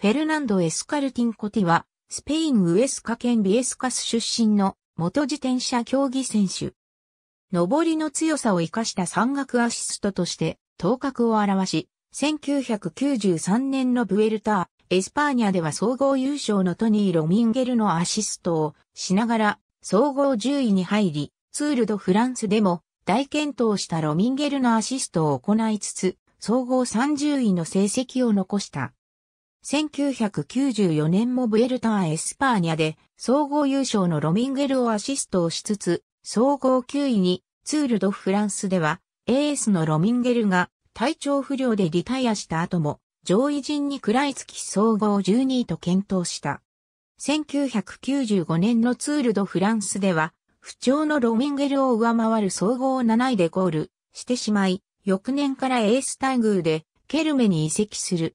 フェルナンド・エスカルティンコティは、スペイン・ウエスカ県ビエスカス出身の元自転車競技選手。上りの強さを生かした山岳アシストとして頭角を表し、1993年のブエルター、エスパーニャでは総合優勝のトニー・ロミンゲルのアシストをしながら総合10位に入り、ツールド・フランスでも大健闘したロミンゲルのアシストを行いつつ、総合30位の成績を残した。1994年もブエルターエスパーニャで総合優勝のロミンゲルをアシストをしつつ、総合9位にツールドフランスではエースのロミンゲルが体調不良でリタイアした後も上位陣に食らいつき総合12位と検討した。1995年のツールドフランスでは不調のロミンゲルを上回る総合7位でゴールしてしまい、翌年からエース待遇でケルメに移籍する。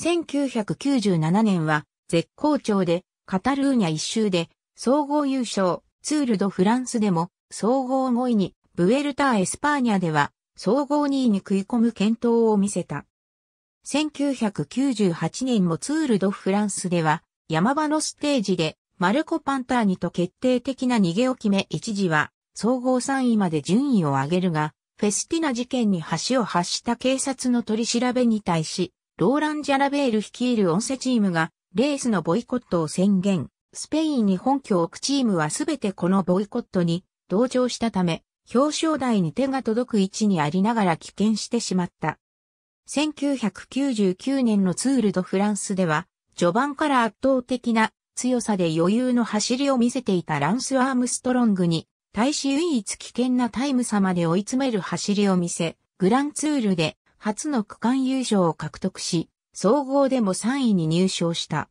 1997年は絶好調でカタルーニャ一周で総合優勝、ツールドフランスでも総合5位に、ブエルターエスパーニャでは総合2位に食い込む検討を見せた。1998年もツールドフランスでは山場のステージでマルコ・パンターニと決定的な逃げを決め一時は総合3位まで順位を上げるが、フェスティナ事件に橋を発した警察の取り調べに対し、ローラン・ジャラベール率いる音声チームが、レースのボイコットを宣言。スペインに本拠を置くチームはすべてこのボイコットに同情したため、表彰台に手が届く位置にありながら棄権してしまった。1999年のツール・ド・フランスでは、序盤から圧倒的な強さで余裕の走りを見せていたランス・アームストロングに、対し唯一危険なタイム差まで追い詰める走りを見せ、グランツールで初の区間優勝を獲得し、総合でも3位に入賞した。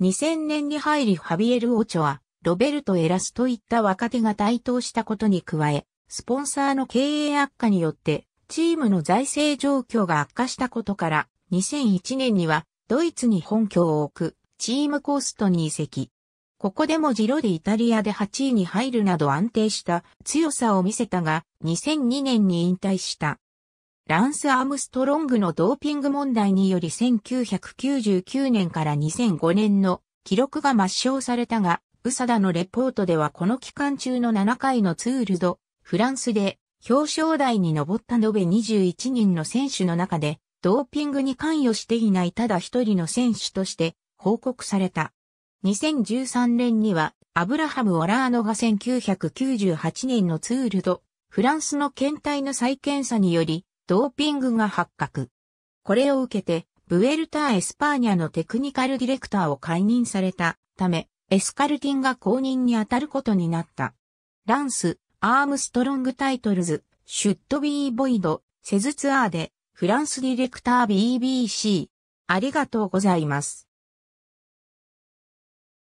2000年に入りハビエル・オチョは、ロベルト・エラスといった若手が台頭したことに加え、スポンサーの経営悪化によって、チームの財政状況が悪化したことから、2001年には、ドイツに本拠を置く、チームコーストに移籍。ここでもジロでイタリアで8位に入るなど安定した強さを見せたが、2002年に引退した。ランス・アームストロングのドーピング問題により1999年から2005年の記録が抹消されたが、ウサダのレポートではこの期間中の7回のツールド、フランスで表彰台に上った延べ21人の選手の中で、ドーピングに関与していないただ一人の選手として報告された。2013年には、アブラハム・オラーノが1998年のツールド、フランスの検体の再検査により、ドーピングが発覚。これを受けて、ブエルター・エスパーニャのテクニカルディレクターを解任されたため、エスカルティンが公認に当たることになった。ランス、アームストロングタイトルズ、シュットビーボイド、セズツアーで、フランスディレクター BBC。ありがとうございます。